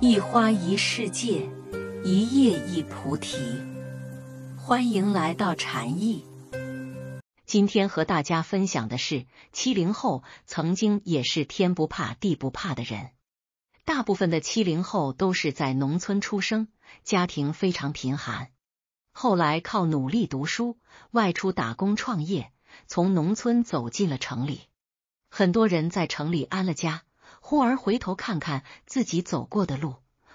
一花一世界，一叶一菩提。欢迎来到禅意。今天和大家分享的是，七零后曾经也是天不怕地不怕的人。大部分的七零后都是在农村出生，家庭非常贫寒。后来靠努力读书，外出打工创业，从农村走进了城里。很多人在城里安了家。忽而回头看看自己走过的路，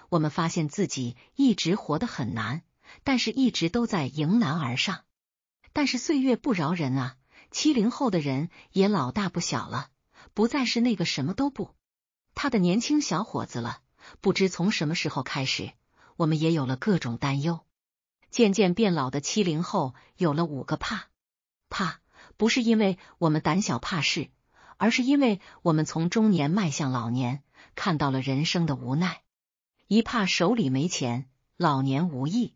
我们发现自己一直活得很难，但是一直都在迎难而上。但是岁月不饶人啊，七零后的人也老大不小了，不再是那个什么都不他的年轻小伙子了。不知从什么时候开始，我们也有了各种担忧。渐渐变老的七零后有了五个怕，怕不是因为我们胆小怕事。而是因为我们从中年迈向老年，看到了人生的无奈。一怕手里没钱，老年无益。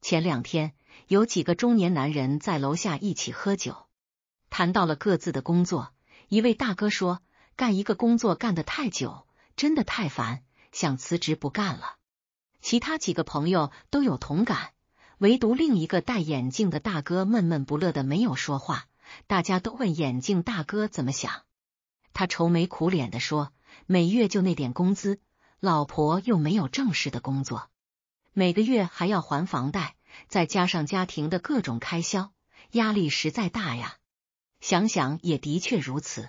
前两天有几个中年男人在楼下一起喝酒，谈到了各自的工作。一位大哥说：“干一个工作干的太久，真的太烦，想辞职不干了。”其他几个朋友都有同感，唯独另一个戴眼镜的大哥闷闷不乐的没有说话。大家都问眼镜大哥怎么想。他愁眉苦脸的说：“每月就那点工资，老婆又没有正式的工作，每个月还要还房贷，再加上家庭的各种开销，压力实在大呀！想想也的确如此。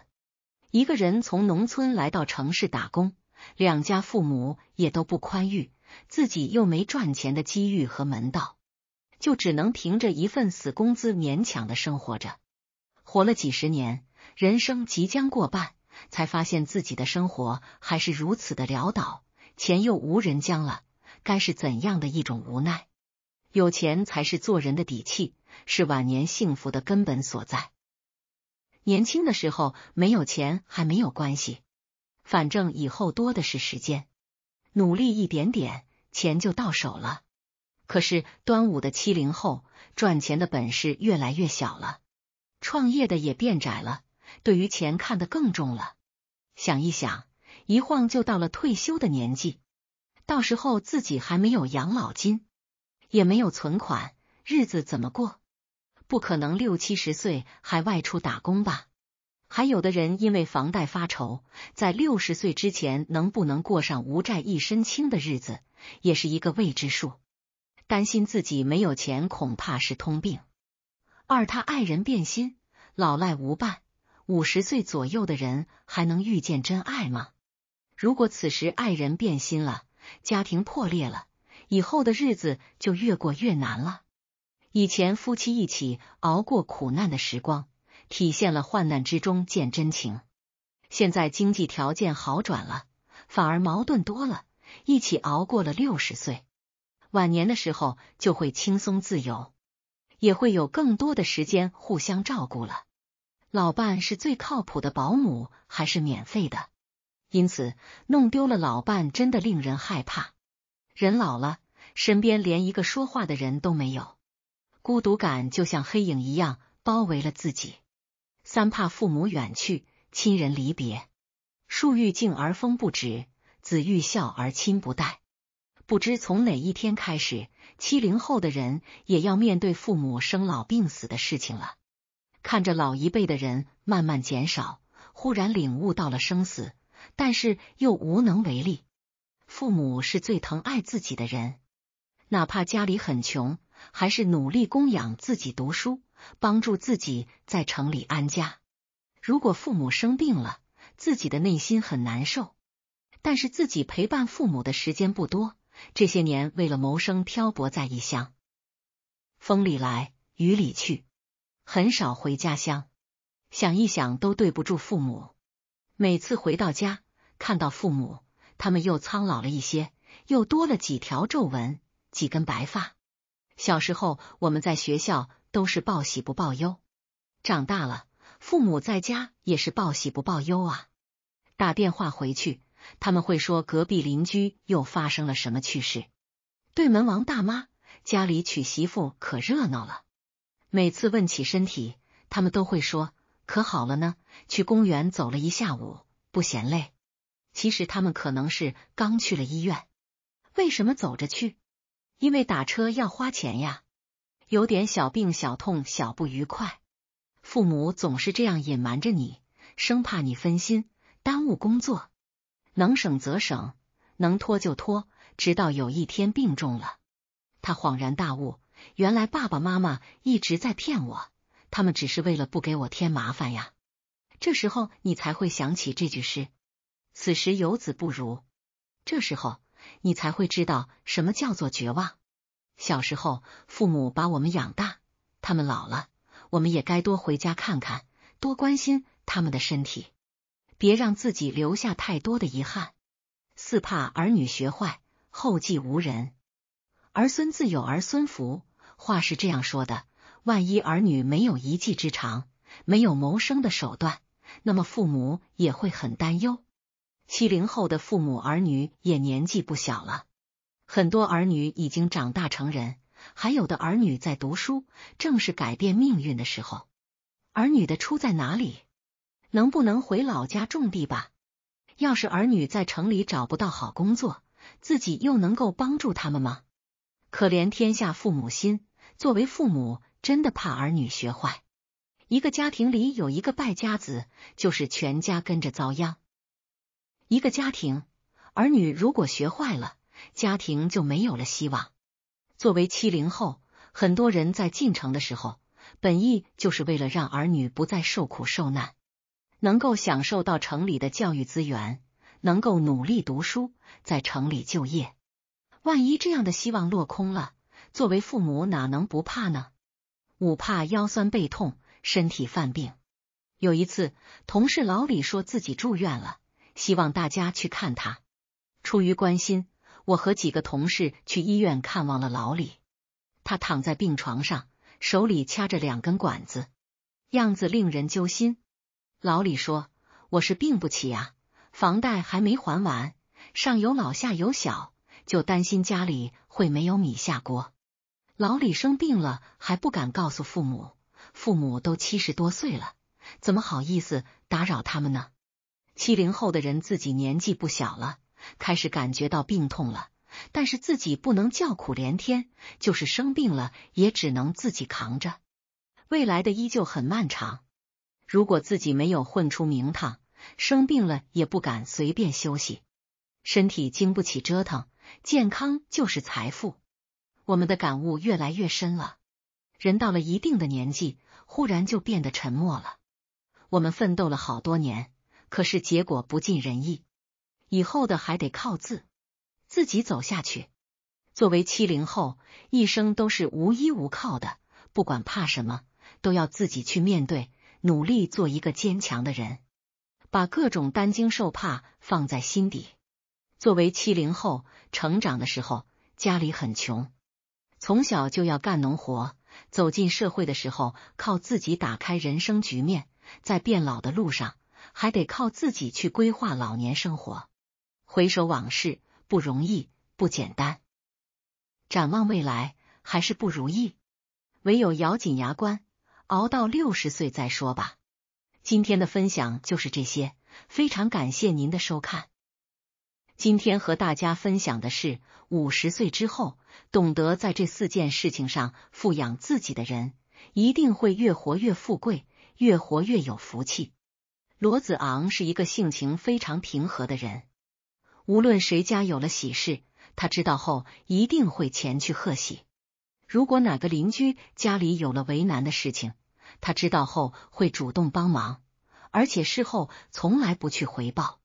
一个人从农村来到城市打工，两家父母也都不宽裕，自己又没赚钱的机遇和门道，就只能凭着一份死工资勉强的生活着。活了几十年，人生即将过半。”才发现自己的生活还是如此的潦倒，钱又无人将了，该是怎样的一种无奈？有钱才是做人的底气，是晚年幸福的根本所在。年轻的时候没有钱还没有关系，反正以后多的是时间，努力一点点，钱就到手了。可是端午的七零后赚钱的本事越来越小了，创业的也变窄了。对于钱看得更重了，想一想，一晃就到了退休的年纪，到时候自己还没有养老金，也没有存款，日子怎么过？不可能六七十岁还外出打工吧？还有的人因为房贷发愁，在六十岁之前能不能过上无债一身轻的日子，也是一个未知数。担心自己没有钱，恐怕是通病。二，他爱人变心，老赖无伴。五十岁左右的人还能遇见真爱吗？如果此时爱人变心了，家庭破裂了，以后的日子就越过越难了。以前夫妻一起熬过苦难的时光，体现了患难之中见真情。现在经济条件好转了，反而矛盾多了。一起熬过了六十岁，晚年的时候就会轻松自由，也会有更多的时间互相照顾了。老伴是最靠谱的保姆，还是免费的？因此，弄丢了老伴真的令人害怕。人老了，身边连一个说话的人都没有，孤独感就像黑影一样包围了自己。三怕：父母远去，亲人离别。树欲静而风不止，子欲孝而亲不待。不知从哪一天开始，七零后的人也要面对父母生老病死的事情了。看着老一辈的人慢慢减少，忽然领悟到了生死，但是又无能为力。父母是最疼爱自己的人，哪怕家里很穷，还是努力供养自己读书，帮助自己在城里安家。如果父母生病了，自己的内心很难受，但是自己陪伴父母的时间不多。这些年为了谋生，漂泊在异乡，风里来，雨里去。很少回家乡，想一想都对不住父母。每次回到家，看到父母，他们又苍老了一些，又多了几条皱纹，几根白发。小时候我们在学校都是报喜不报忧，长大了父母在家也是报喜不报忧啊。打电话回去，他们会说隔壁邻居又发生了什么趣事，对门王大妈家里娶媳妇可热闹了。每次问起身体，他们都会说可好了呢，去公园走了一下午，不嫌累。其实他们可能是刚去了医院。为什么走着去？因为打车要花钱呀。有点小病小痛小不愉快，父母总是这样隐瞒着你，生怕你分心耽误工作，能省则省，能拖就拖，直到有一天病重了，他恍然大悟。原来爸爸妈妈一直在骗我，他们只是为了不给我添麻烦呀。这时候你才会想起这句诗：“此时游子不如。”这时候你才会知道什么叫做绝望。小时候父母把我们养大，他们老了，我们也该多回家看看，多关心他们的身体，别让自己留下太多的遗憾。四怕儿女学坏，后继无人；儿孙自有儿孙福。话是这样说的：万一儿女没有一技之长，没有谋生的手段，那么父母也会很担忧。七零后的父母，儿女也年纪不小了，很多儿女已经长大成人，还有的儿女在读书，正是改变命运的时候。儿女的出在哪里？能不能回老家种地吧？要是儿女在城里找不到好工作，自己又能够帮助他们吗？可怜天下父母心。作为父母，真的怕儿女学坏。一个家庭里有一个败家子，就是全家跟着遭殃。一个家庭儿女如果学坏了，家庭就没有了希望。作为七零后，很多人在进城的时候，本意就是为了让儿女不再受苦受难，能够享受到城里的教育资源，能够努力读书，在城里就业。万一这样的希望落空了。作为父母，哪能不怕呢？五怕腰酸背痛，身体犯病。有一次，同事老李说自己住院了，希望大家去看他。出于关心，我和几个同事去医院看望了老李。他躺在病床上，手里掐着两根管子，样子令人揪心。老李说：“我是病不起啊，房贷还没还完，上有老下有小，就担心家里会没有米下锅。”老李生病了还不敢告诉父母，父母都七十多岁了，怎么好意思打扰他们呢？七零后的人自己年纪不小了，开始感觉到病痛了，但是自己不能叫苦连天，就是生病了也只能自己扛着。未来的依旧很漫长，如果自己没有混出名堂，生病了也不敢随便休息，身体经不起折腾，健康就是财富。我们的感悟越来越深了。人到了一定的年纪，忽然就变得沉默了。我们奋斗了好多年，可是结果不尽人意。以后的还得靠自自己走下去。作为七零后，一生都是无依无靠的，不管怕什么，都要自己去面对，努力做一个坚强的人，把各种担惊受怕放在心底。作为七零后，成长的时候家里很穷。从小就要干农活，走进社会的时候靠自己打开人生局面，在变老的路上还得靠自己去规划老年生活。回首往事，不容易，不简单；展望未来，还是不如意。唯有咬紧牙关，熬到六十岁再说吧。今天的分享就是这些，非常感谢您的收看。今天和大家分享的是，五十岁之后，懂得在这四件事情上富养自己的人，一定会越活越富贵，越活越有福气。罗子昂是一个性情非常平和的人，无论谁家有了喜事，他知道后一定会前去贺喜；如果哪个邻居家里有了为难的事情，他知道后会主动帮忙，而且事后从来不去回报。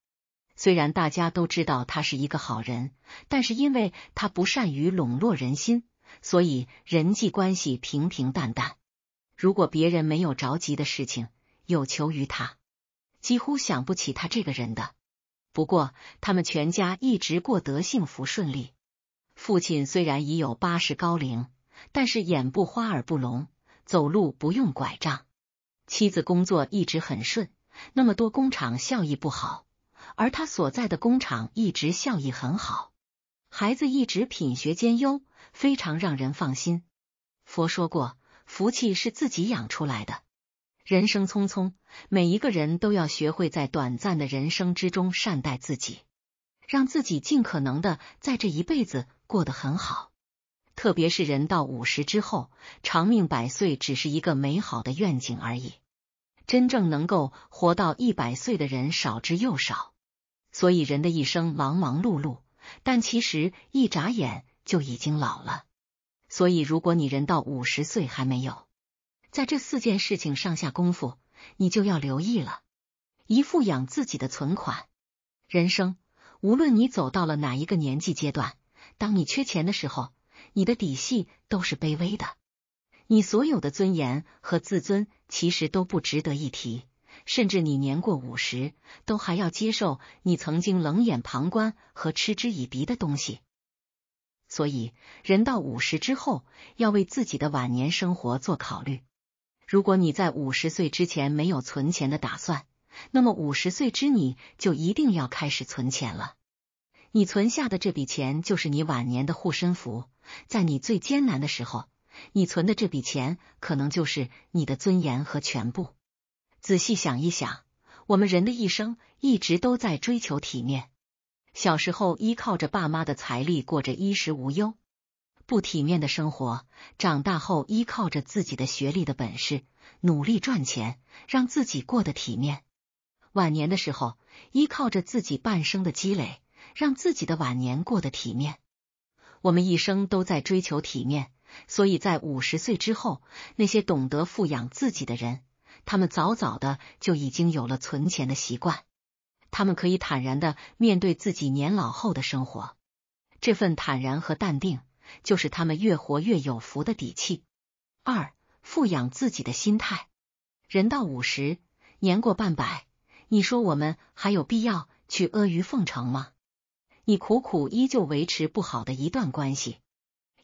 虽然大家都知道他是一个好人，但是因为他不善于笼络人心，所以人际关系平平淡淡。如果别人没有着急的事情，有求于他，几乎想不起他这个人。的不过，他们全家一直过得幸福顺利。父亲虽然已有八十高龄，但是眼不花耳不聋，走路不用拐杖。妻子工作一直很顺，那么多工厂效益不好。而他所在的工厂一直效益很好，孩子一直品学兼优，非常让人放心。佛说过，福气是自己养出来的。人生匆匆，每一个人都要学会在短暂的人生之中善待自己，让自己尽可能的在这一辈子过得很好。特别是人到五十之后，长命百岁只是一个美好的愿景而已。真正能够活到一百岁的人少之又少。所以人的一生忙忙碌碌，但其实一眨眼就已经老了。所以如果你人到五十岁还没有在这四件事情上下功夫，你就要留意了。一富养自己的存款。人生无论你走到了哪一个年纪阶段，当你缺钱的时候，你的底细都是卑微的，你所有的尊严和自尊其实都不值得一提。甚至你年过五十，都还要接受你曾经冷眼旁观和嗤之以鼻的东西。所以，人到五十之后，要为自己的晚年生活做考虑。如果你在五十岁之前没有存钱的打算，那么五十岁之你，就一定要开始存钱了。你存下的这笔钱，就是你晚年的护身符。在你最艰难的时候，你存的这笔钱，可能就是你的尊严和全部。仔细想一想，我们人的一生一直都在追求体面。小时候依靠着爸妈的财力过着衣食无忧、不体面的生活；长大后依靠着自己的学历的本事努力赚钱，让自己过得体面；晚年的时候依靠着自己半生的积累，让自己的晚年过得体面。我们一生都在追求体面，所以在五十岁之后，那些懂得富养自己的人。他们早早的就已经有了存钱的习惯，他们可以坦然的面对自己年老后的生活，这份坦然和淡定，就是他们越活越有福的底气。二、富养自己的心态，人到五十，年过半百，你说我们还有必要去阿谀奉承吗？你苦苦依旧维持不好的一段关系，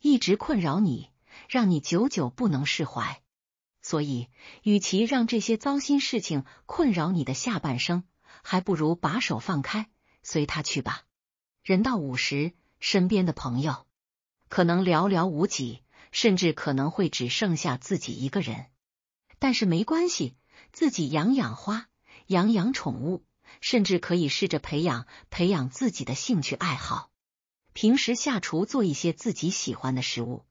一直困扰你，让你久久不能释怀。所以，与其让这些糟心事情困扰你的下半生，还不如把手放开，随他去吧。人到五十，身边的朋友可能寥寥无几，甚至可能会只剩下自己一个人。但是没关系，自己养养花，养养宠物，甚至可以试着培养培养自己的兴趣爱好。平时下厨做一些自己喜欢的食物，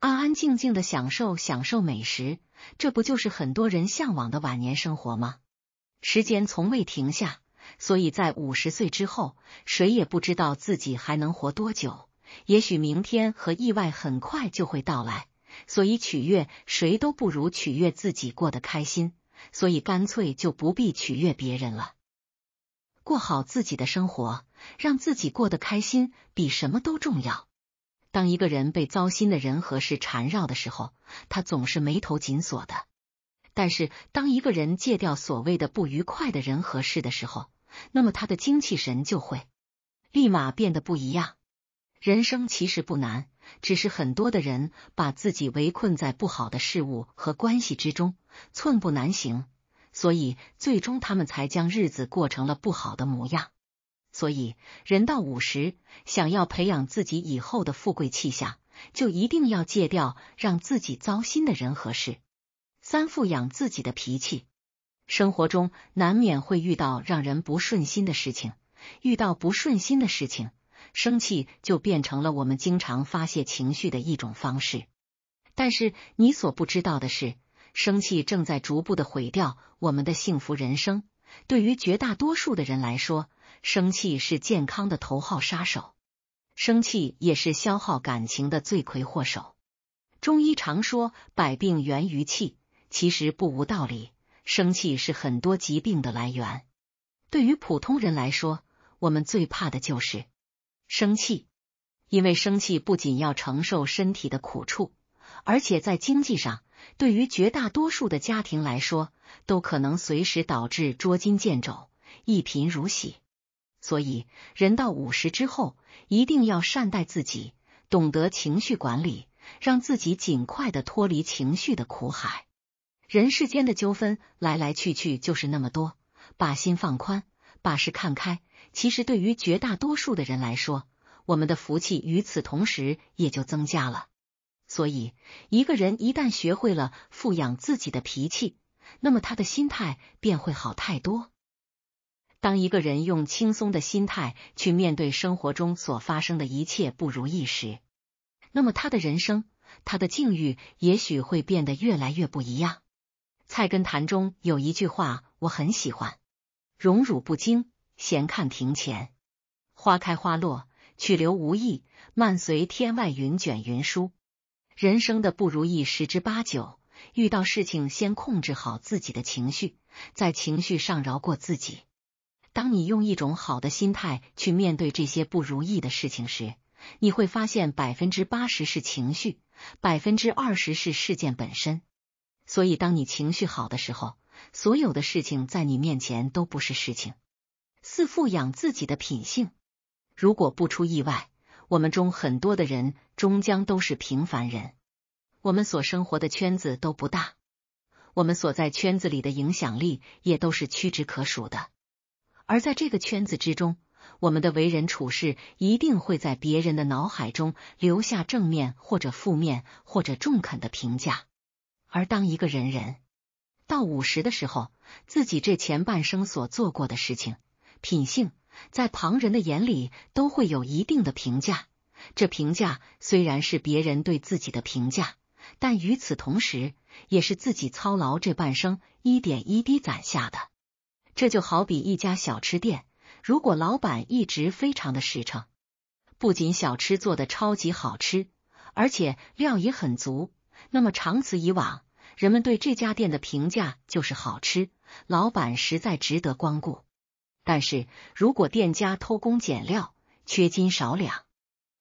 安安静静的享受享受美食。这不就是很多人向往的晚年生活吗？时间从未停下，所以在五十岁之后，谁也不知道自己还能活多久。也许明天和意外很快就会到来，所以取悦谁都不如取悦自己过得开心。所以干脆就不必取悦别人了，过好自己的生活，让自己过得开心，比什么都重要。当一个人被糟心的人和事缠绕的时候，他总是眉头紧锁的；但是当一个人戒掉所谓的不愉快的人和事的时候，那么他的精气神就会立马变得不一样。人生其实不难，只是很多的人把自己围困在不好的事物和关系之中，寸步难行，所以最终他们才将日子过成了不好的模样。所以，人到五十，想要培养自己以后的富贵气象，就一定要戒掉让自己糟心的人和事。三、富养自己的脾气。生活中难免会遇到让人不顺心的事情，遇到不顺心的事情，生气就变成了我们经常发泄情绪的一种方式。但是你所不知道的是，生气正在逐步的毁掉我们的幸福人生。对于绝大多数的人来说。生气是健康的头号杀手，生气也是消耗感情的罪魁祸首。中医常说“百病源于气”，其实不无道理。生气是很多疾病的来源。对于普通人来说，我们最怕的就是生气，因为生气不仅要承受身体的苦处，而且在经济上，对于绝大多数的家庭来说，都可能随时导致捉襟见肘、一贫如洗。所以，人到五十之后，一定要善待自己，懂得情绪管理，让自己尽快的脱离情绪的苦海。人世间的纠纷来来去去就是那么多，把心放宽，把事看开。其实，对于绝大多数的人来说，我们的福气与此同时也就增加了。所以，一个人一旦学会了富养自己的脾气，那么他的心态便会好太多。当一个人用轻松的心态去面对生活中所发生的一切不如意时，那么他的人生、他的境遇也许会变得越来越不一样。菜根谭中有一句话我很喜欢：荣辱不惊，闲看庭前花开花落；去留无意，漫随天外云卷云舒。人生的不如意十之八九，遇到事情先控制好自己的情绪，在情绪上饶过自己。当你用一种好的心态去面对这些不如意的事情时，你会发现百分之八十是情绪，百分之二十是事件本身。所以，当你情绪好的时候，所有的事情在你面前都不是事情。四、富养自己的品性。如果不出意外，我们中很多的人终将都是平凡人。我们所生活的圈子都不大，我们所在圈子里的影响力也都是屈指可数的。而在这个圈子之中，我们的为人处事一定会在别人的脑海中留下正面或者负面或者中肯的评价。而当一个人人到五十的时候，自己这前半生所做过的事情、品性，在旁人的眼里都会有一定的评价。这评价虽然是别人对自己的评价，但与此同时，也是自己操劳这半生一点一滴攒下的。这就好比一家小吃店，如果老板一直非常的实诚，不仅小吃做的超级好吃，而且料也很足，那么长此以往，人们对这家店的评价就是好吃，老板实在值得光顾。但是如果店家偷工减料，缺斤少两，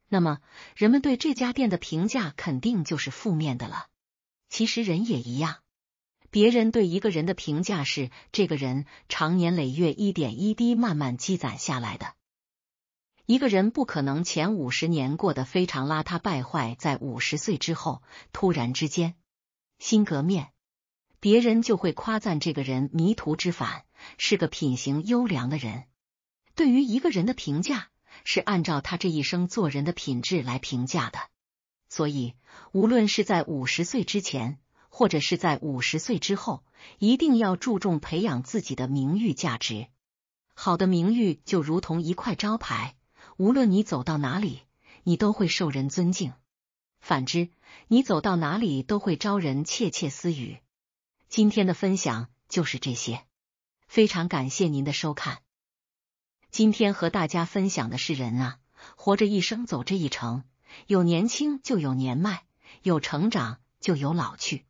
那么人们对这家店的评价肯定就是负面的了。其实人也一样。别人对一个人的评价是这个人常年累月一点一滴慢慢积攒下来的。一个人不可能前五十年过得非常邋遢败坏，在五十岁之后突然之间新革面，别人就会夸赞这个人迷途知返，是个品行优良的人。对于一个人的评价是按照他这一生做人的品质来评价的，所以无论是在五十岁之前。或者是在五十岁之后，一定要注重培养自己的名誉价值。好的名誉就如同一块招牌，无论你走到哪里，你都会受人尊敬；反之，你走到哪里都会招人窃窃私语。今天的分享就是这些，非常感谢您的收看。今天和大家分享的是：人啊，活着一生走这一程，有年轻就有年迈，有成长就有老去。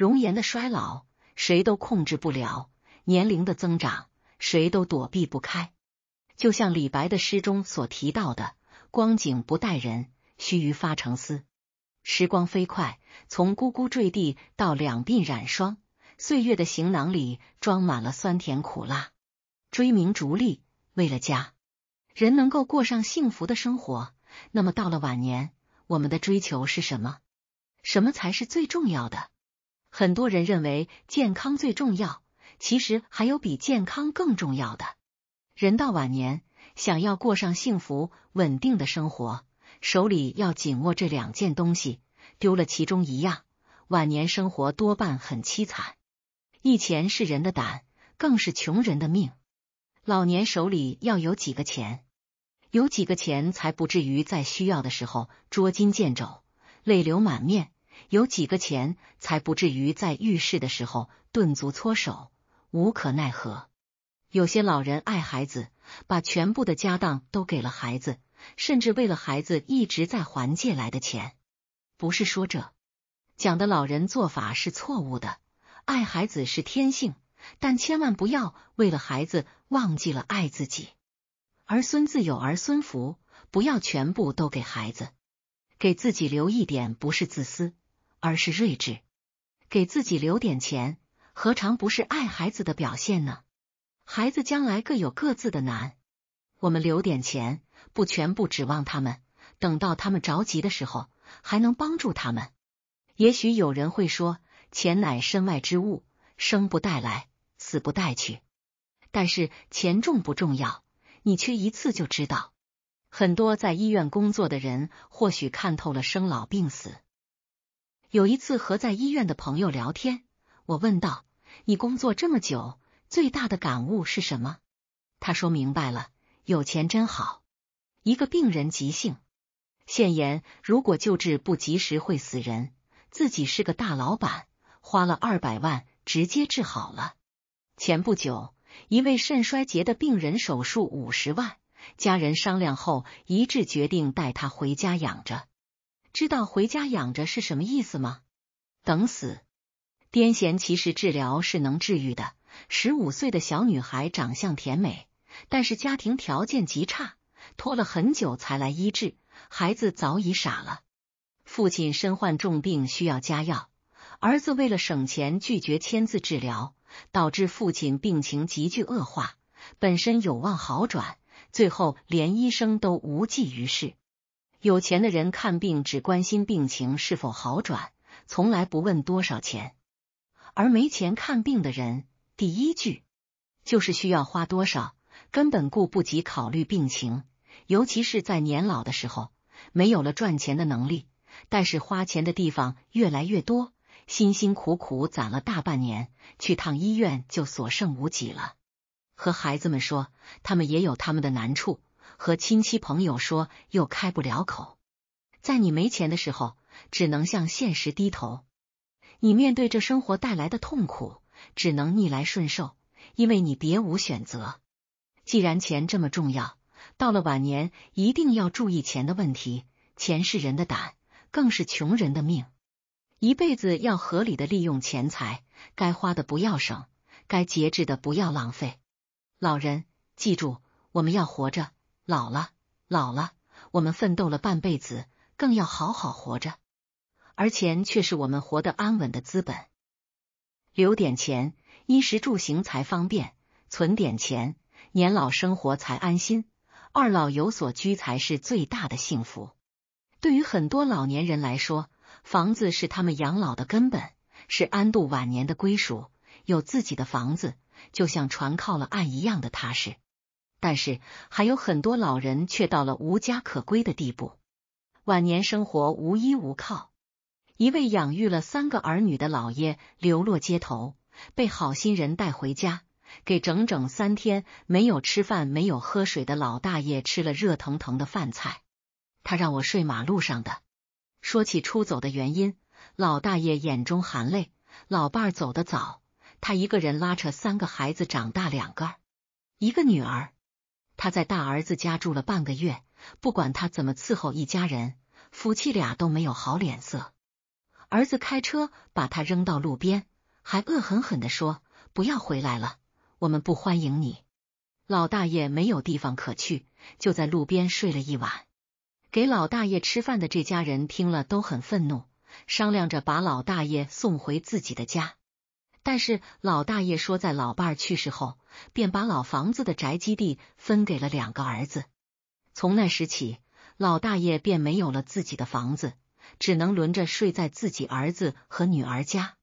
容颜的衰老，谁都控制不了；年龄的增长，谁都躲避不开。就像李白的诗中所提到的：“光景不待人，须臾发成丝。”时光飞快，从呱呱坠地到两鬓染霜，岁月的行囊里装满了酸甜苦辣。追名逐利，为了家人能够过上幸福的生活，那么到了晚年，我们的追求是什么？什么才是最重要的？很多人认为健康最重要，其实还有比健康更重要的。人到晚年，想要过上幸福稳定的生活，手里要紧握这两件东西，丢了其中一样，晚年生活多半很凄惨。一钱是人的胆，更是穷人的命。老年手里要有几个钱，有几个钱才不至于在需要的时候捉襟见肘、泪流满面。有几个钱才不至于在遇事的时候顿足搓手无可奈何？有些老人爱孩子，把全部的家当都给了孩子，甚至为了孩子一直在还借来的钱。不是说这讲的老人做法是错误的，爱孩子是天性，但千万不要为了孩子忘记了爱自己。儿孙自有儿孙福，不要全部都给孩子，给自己留一点，不是自私。而是睿智，给自己留点钱，何尝不是爱孩子的表现呢？孩子将来各有各自的难，我们留点钱，不全部指望他们，等到他们着急的时候，还能帮助他们。也许有人会说，钱乃身外之物，生不带来，死不带去。但是钱重不重要？你缺一次就知道。很多在医院工作的人，或许看透了生老病死。有一次和在医院的朋友聊天，我问道：“你工作这么久，最大的感悟是什么？”他说明白了：“有钱真好。”一个病人急性肾炎，如果救治不及时会死人，自己是个大老板，花了二百万直接治好了。前不久，一位肾衰竭的病人手术五十万，家人商量后一致决定带他回家养着。知道回家养着是什么意思吗？等死。癫痫其实治疗是能治愈的。十五岁的小女孩长相甜美，但是家庭条件极差，拖了很久才来医治。孩子早已傻了。父亲身患重病需要加药，儿子为了省钱拒绝签字治疗，导致父亲病情急剧恶化。本身有望好转，最后连医生都无济于事。有钱的人看病只关心病情是否好转，从来不问多少钱；而没钱看病的人，第一句就是需要花多少，根本顾不及考虑病情。尤其是在年老的时候，没有了赚钱的能力，但是花钱的地方越来越多，辛辛苦苦攒了大半年，去趟医院就所剩无几了。和孩子们说，他们也有他们的难处。和亲戚朋友说又开不了口，在你没钱的时候，只能向现实低头。你面对这生活带来的痛苦，只能逆来顺受，因为你别无选择。既然钱这么重要，到了晚年一定要注意钱的问题。钱是人的胆，更是穷人的命。一辈子要合理的利用钱财，该花的不要省，该节制的不要浪费。老人，记住，我们要活着。老了，老了，我们奋斗了半辈子，更要好好活着。而钱却是我们活得安稳的资本，留点钱，衣食住行才方便；存点钱，年老生活才安心。二老有所居才是最大的幸福。对于很多老年人来说，房子是他们养老的根本，是安度晚年的归属。有自己的房子，就像船靠了岸一样的踏实。但是还有很多老人却到了无家可归的地步，晚年生活无依无靠。一位养育了三个儿女的老爷流落街头，被好心人带回家，给整整三天没有吃饭、没有喝水的老大爷吃了热腾腾的饭菜。他让我睡马路上的。说起出走的原因，老大爷眼中含泪。老伴儿走得早，他一个人拉扯三个孩子长大，两个一个女儿。他在大儿子家住了半个月，不管他怎么伺候一家人，夫妻俩都没有好脸色。儿子开车把他扔到路边，还恶狠狠的说：“不要回来了，我们不欢迎你。”老大爷没有地方可去，就在路边睡了一晚。给老大爷吃饭的这家人听了都很愤怒，商量着把老大爷送回自己的家。但是老大爷说，在老伴去世后，便把老房子的宅基地分给了两个儿子。从那时起，老大爷便没有了自己的房子，只能轮着睡在自己儿子和女儿家。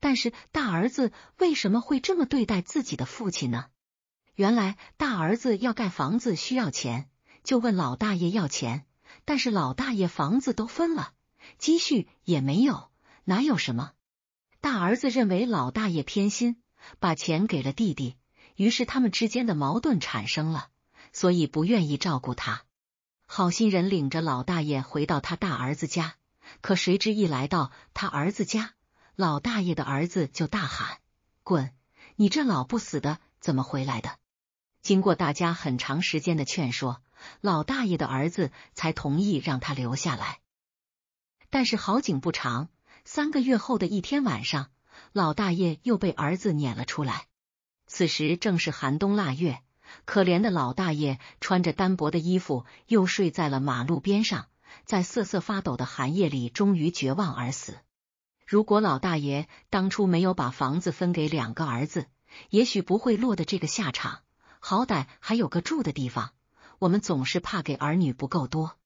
但是大儿子为什么会这么对待自己的父亲呢？原来大儿子要盖房子需要钱，就问老大爷要钱，但是老大爷房子都分了，积蓄也没有，哪有什么？大儿子认为老大爷偏心，把钱给了弟弟，于是他们之间的矛盾产生了，所以不愿意照顾他。好心人领着老大爷回到他大儿子家，可谁知一来到他儿子家，老大爷的儿子就大喊：“滚！你这老不死的，怎么回来的？”经过大家很长时间的劝说，老大爷的儿子才同意让他留下来，但是好景不长。三个月后的一天晚上，老大爷又被儿子撵了出来。此时正是寒冬腊月，可怜的老大爷穿着单薄的衣服，又睡在了马路边上，在瑟瑟发抖的寒夜里，终于绝望而死。如果老大爷当初没有把房子分给两个儿子，也许不会落得这个下场，好歹还有个住的地方。我们总是怕给儿女不够多、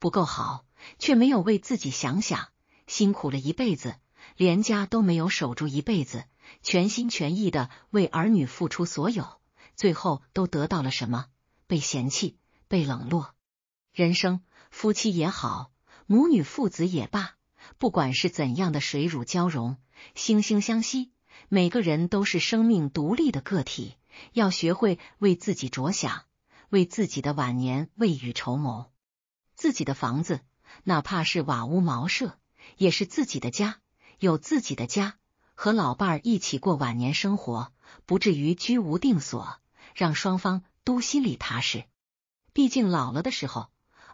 不够好，却没有为自己想想。辛苦了一辈子，连家都没有守住，一辈子全心全意的为儿女付出所有，最后都得到了什么？被嫌弃，被冷落。人生，夫妻也好，母女父子也罢，不管是怎样的水乳交融、惺惺相惜，每个人都是生命独立的个体，要学会为自己着想，为自己的晚年未雨绸缪。自己的房子，哪怕是瓦屋茅舍。也是自己的家，有自己的家和老伴儿一起过晚年生活，不至于居无定所，让双方都心里踏实。毕竟老了的时候，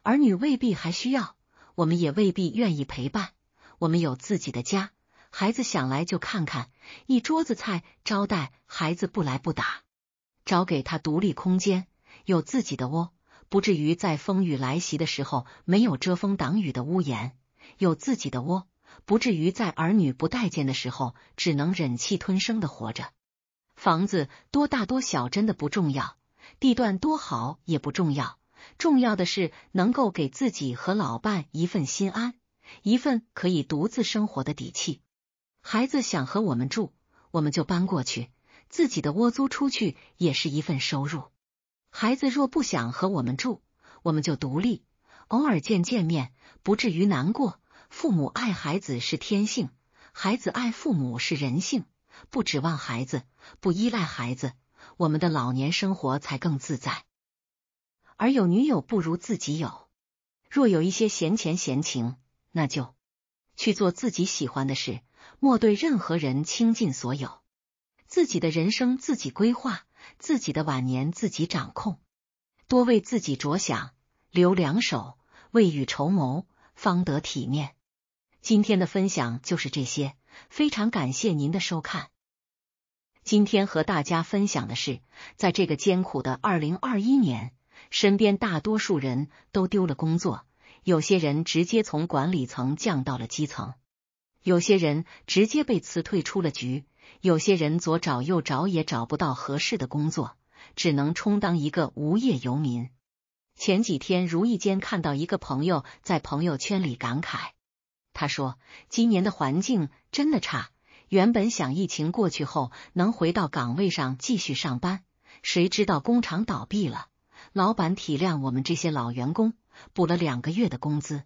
儿女未必还需要，我们也未必愿意陪伴。我们有自己的家，孩子想来就看看，一桌子菜招待孩子不来不打，找给他独立空间，有自己的窝，不至于在风雨来袭的时候没有遮风挡雨的屋檐。有自己的窝，不至于在儿女不待见的时候，只能忍气吞声的活着。房子多大多小真的不重要，地段多好也不重要，重要的是能够给自己和老伴一份心安，一份可以独自生活的底气。孩子想和我们住，我们就搬过去，自己的窝租出去也是一份收入。孩子若不想和我们住，我们就独立，偶尔见见面，不至于难过。父母爱孩子是天性，孩子爱父母是人性。不指望孩子，不依赖孩子，我们的老年生活才更自在。而有女友不如自己有。若有一些闲钱闲情，那就去做自己喜欢的事。莫对任何人倾尽所有，自己的人生自己规划，自己的晚年自己掌控。多为自己着想，留两手，未雨绸缪，方得体面。今天的分享就是这些，非常感谢您的收看。今天和大家分享的是，在这个艰苦的二零二一年，身边大多数人都丢了工作，有些人直接从管理层降到了基层，有些人直接被辞退出了局，有些人左找右找也找不到合适的工作，只能充当一个无业游民。前几天，如意间看到一个朋友在朋友圈里感慨。他说：“今年的环境真的差，原本想疫情过去后能回到岗位上继续上班，谁知道工厂倒闭了。老板体谅我们这些老员工，补了两个月的工资，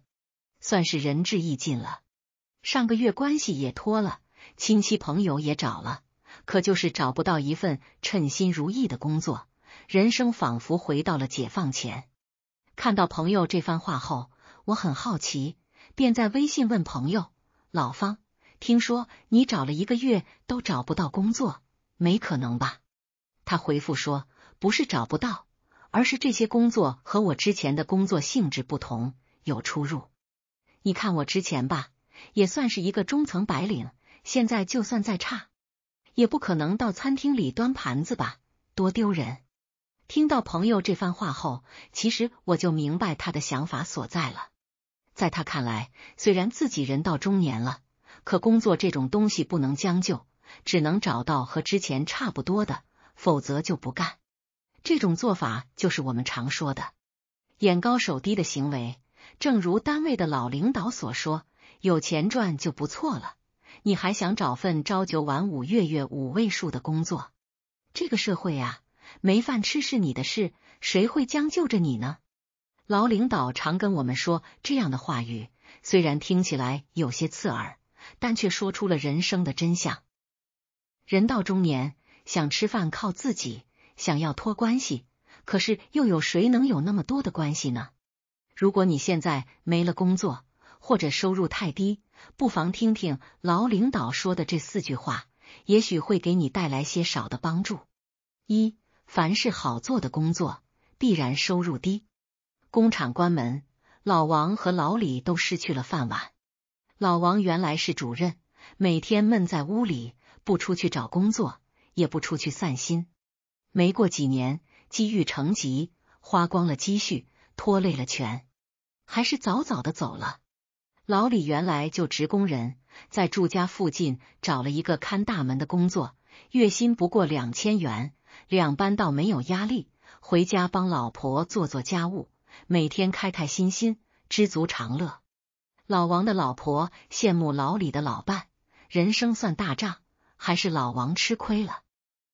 算是仁至义尽了。上个月关系也托了，亲戚朋友也找了，可就是找不到一份称心如意的工作，人生仿佛回到了解放前。”看到朋友这番话后，我很好奇。便在微信问朋友老方：“听说你找了一个月都找不到工作，没可能吧？”他回复说：“不是找不到，而是这些工作和我之前的工作性质不同，有出入。你看我之前吧，也算是一个中层白领，现在就算再差，也不可能到餐厅里端盘子吧，多丢人。”听到朋友这番话后，其实我就明白他的想法所在了。在他看来，虽然自己人到中年了，可工作这种东西不能将就，只能找到和之前差不多的，否则就不干。这种做法就是我们常说的“眼高手低”的行为。正如单位的老领导所说：“有钱赚就不错了，你还想找份朝九晚五、月月五位数的工作？这个社会啊，没饭吃是你的事，谁会将就着你呢？”老领导常跟我们说这样的话语，虽然听起来有些刺耳，但却说出了人生的真相。人到中年，想吃饭靠自己，想要托关系，可是又有谁能有那么多的关系呢？如果你现在没了工作，或者收入太低，不妨听听老领导说的这四句话，也许会给你带来些少的帮助。一，凡是好做的工作，必然收入低。工厂关门，老王和老李都失去了饭碗。老王原来是主任，每天闷在屋里，不出去找工作，也不出去散心。没过几年，积郁成疾，花光了积蓄，拖累了权，还是早早的走了。老李原来就职工人，在住家附近找了一个看大门的工作，月薪不过两千元，两班倒，没有压力，回家帮老婆做做家务。每天开开心心，知足常乐。老王的老婆羡慕老李的老伴，人生算大账，还是老王吃亏了。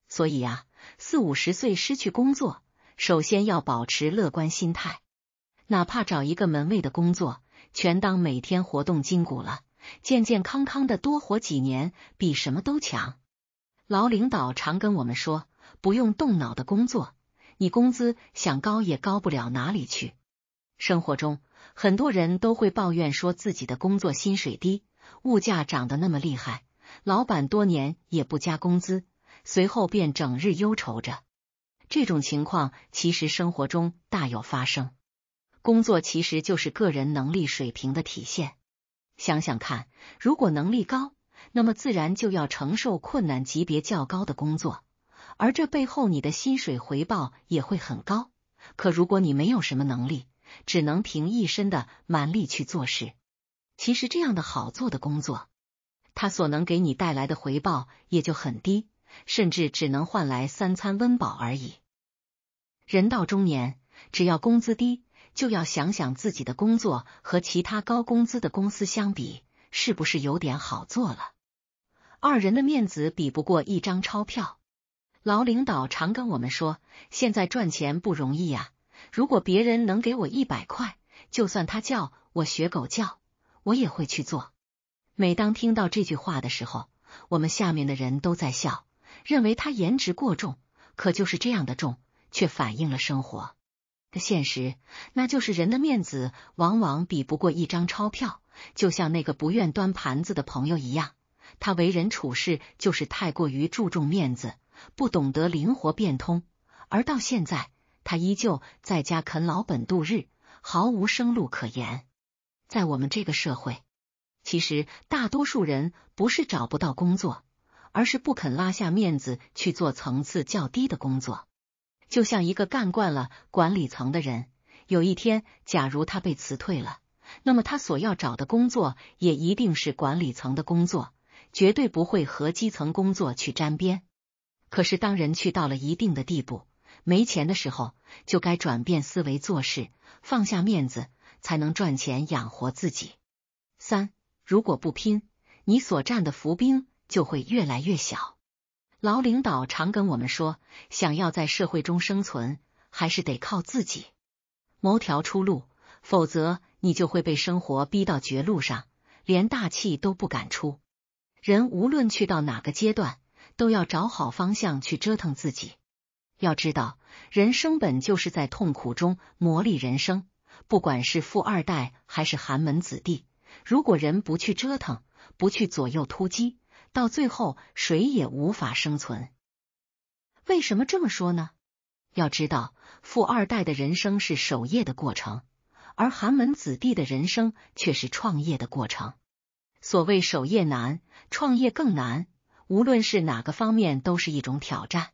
所以啊，四五十岁失去工作，首先要保持乐观心态，哪怕找一个门卫的工作，全当每天活动筋骨了，健健康康的多活几年，比什么都强。老领导常跟我们说，不用动脑的工作。你工资想高也高不了哪里去。生活中很多人都会抱怨说自己的工作薪水低，物价涨得那么厉害，老板多年也不加工资，随后便整日忧愁着。这种情况其实生活中大有发生。工作其实就是个人能力水平的体现。想想看，如果能力高，那么自然就要承受困难级别较高的工作。而这背后，你的薪水回报也会很高。可如果你没有什么能力，只能凭一身的蛮力去做事，其实这样的好做的工作，他所能给你带来的回报也就很低，甚至只能换来三餐温饱而已。人到中年，只要工资低，就要想想自己的工作和其他高工资的公司相比，是不是有点好做了？二人的面子比不过一张钞票。老领导常跟我们说：“现在赚钱不容易呀，如果别人能给我一百块，就算他叫我学狗叫，我也会去做。”每当听到这句话的时候，我们下面的人都在笑，认为他颜值过重。可就是这样的重，却反映了生活的现实。那就是人的面子往往比不过一张钞票。就像那个不愿端盘子的朋友一样，他为人处事就是太过于注重面子。不懂得灵活变通，而到现在他依旧在家啃老本度日，毫无生路可言。在我们这个社会，其实大多数人不是找不到工作，而是不肯拉下面子去做层次较低的工作。就像一个干惯了管理层的人，有一天假如他被辞退了，那么他所要找的工作也一定是管理层的工作，绝对不会和基层工作去沾边。可是，当人去到了一定的地步，没钱的时候，就该转变思维做事，放下面子，才能赚钱养活自己。三，如果不拼，你所占的浮冰就会越来越小。老领导常跟我们说，想要在社会中生存，还是得靠自己谋条出路，否则你就会被生活逼到绝路上，连大气都不敢出。人无论去到哪个阶段。都要找好方向去折腾自己。要知道，人生本就是在痛苦中磨砺人生。不管是富二代还是寒门子弟，如果人不去折腾，不去左右突击，到最后谁也无法生存。为什么这么说呢？要知道，富二代的人生是守业的过程，而寒门子弟的人生却是创业的过程。所谓守业难，创业更难。无论是哪个方面，都是一种挑战。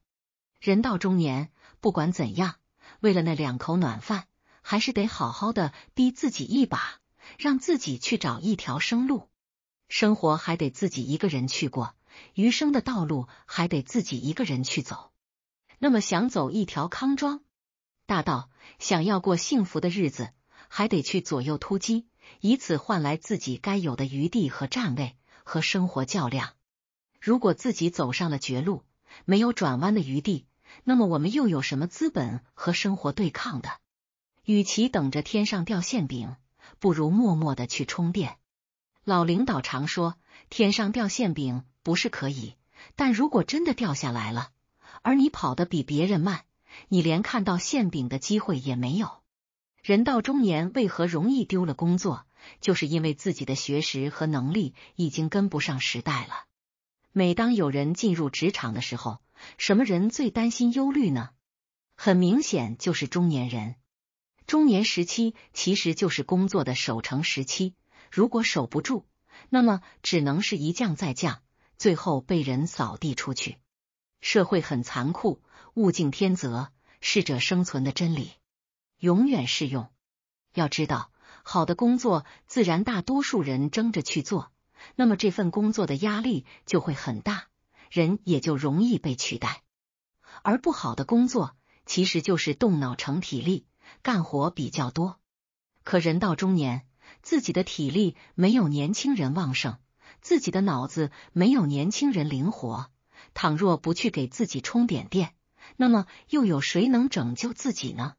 人到中年，不管怎样，为了那两口暖饭，还是得好好的逼自己一把，让自己去找一条生路。生活还得自己一个人去过，余生的道路还得自己一个人去走。那么想走一条康庄大道，想要过幸福的日子，还得去左右突击，以此换来自己该有的余地和站位，和生活较量。如果自己走上了绝路，没有转弯的余地，那么我们又有什么资本和生活对抗的？与其等着天上掉馅饼，不如默默的去充电。老领导常说：“天上掉馅饼不是可以，但如果真的掉下来了，而你跑得比别人慢，你连看到馅饼的机会也没有。”人到中年，为何容易丢了工作？就是因为自己的学识和能力已经跟不上时代了。每当有人进入职场的时候，什么人最担心、忧虑呢？很明显就是中年人。中年时期其实就是工作的守城时期，如果守不住，那么只能是一降再降，最后被人扫地出去。社会很残酷，物竞天择，适者生存的真理永远适用。要知道，好的工作自然大多数人争着去做。那么这份工作的压力就会很大，人也就容易被取代。而不好的工作其实就是动脑成体力，干活比较多。可人到中年，自己的体力没有年轻人旺盛，自己的脑子没有年轻人灵活。倘若不去给自己充点电，那么又有谁能拯救自己呢？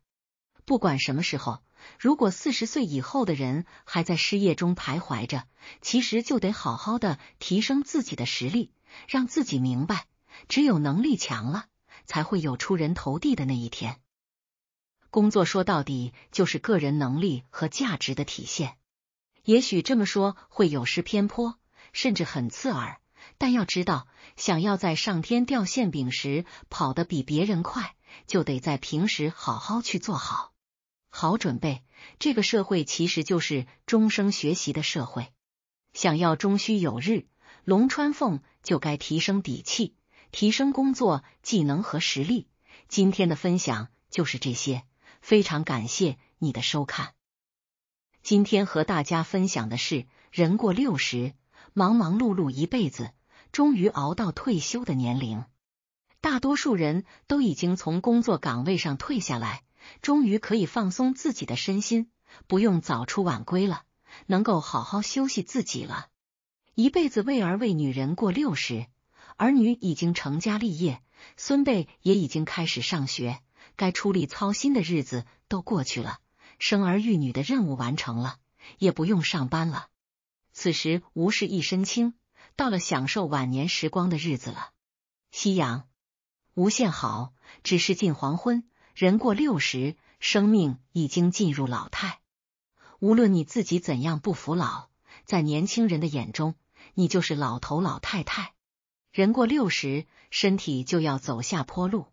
不管什么时候。如果四十岁以后的人还在失业中徘徊着，其实就得好好的提升自己的实力，让自己明白，只有能力强了，才会有出人头地的那一天。工作说到底就是个人能力和价值的体现。也许这么说会有失偏颇，甚至很刺耳，但要知道，想要在上天掉馅饼时跑得比别人快，就得在平时好好去做好。好准备，这个社会其实就是终生学习的社会。想要终须有日龙穿凤，就该提升底气，提升工作技能和实力。今天的分享就是这些，非常感谢你的收看。今天和大家分享的是，人过六十，忙忙碌碌一辈子，终于熬到退休的年龄，大多数人都已经从工作岗位上退下来。终于可以放松自己的身心，不用早出晚归了，能够好好休息自己了。一辈子为儿为女人过六十，儿女已经成家立业，孙辈也已经开始上学，该出力操心的日子都过去了，生儿育女的任务完成了，也不用上班了。此时无事一身轻，到了享受晚年时光的日子了。夕阳无限好，只是近黄昏。人过六十，生命已经进入老态。无论你自己怎样不服老，在年轻人的眼中，你就是老头老太太。人过六十，身体就要走下坡路。